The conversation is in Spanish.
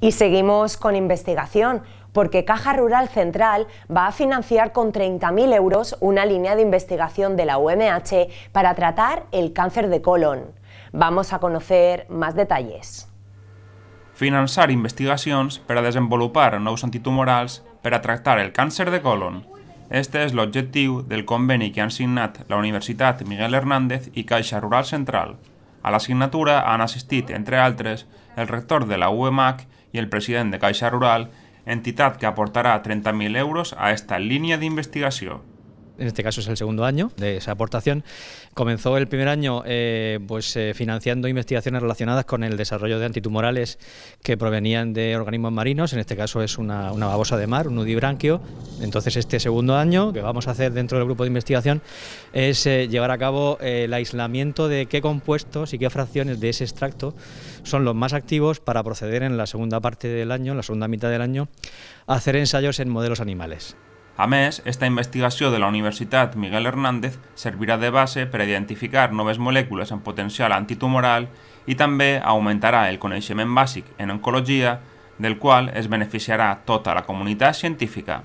Y seguimos con investigación, porque Caja Rural Central va a financiar con 30.000 euros una línea de investigación de la UMH para tratar el cáncer de colon. Vamos a conocer más detalles. Finançar investigacions per a desenvolupar nous antitumorals per a el cáncer de colon. Este es el objetivo del convenio que han signat la Universitat Miguel Hernández y Caixa Rural Central. A la l'assignatura han asistido entre altres, el rector de la UMH y el presidente de Caixa Rural, entidad que aportará 30.000 euros a esta línea de investigación en este caso es el segundo año de esa aportación. Comenzó el primer año eh, pues, eh, financiando investigaciones relacionadas con el desarrollo de antitumorales que provenían de organismos marinos, en este caso es una, babosa de mar, un udibranquio. Entonces este segundo año que vamos a hacer dentro del grupo de investigación es eh, llevar a cabo el aislamiento de qué compuestos y qué fracciones de ese extracto son los más activos para proceder en la segunda parte del año, en la segunda mitad del año, a hacer ensayos en modelos animales. A més, esta investigació de la Universitat Miguel Hernández servirà de base per identificar noves molècules amb potencial antitumoral i també augmentarà el coneixement bàsic en oncologia, del qual es beneficiarà tota la comunitat científica.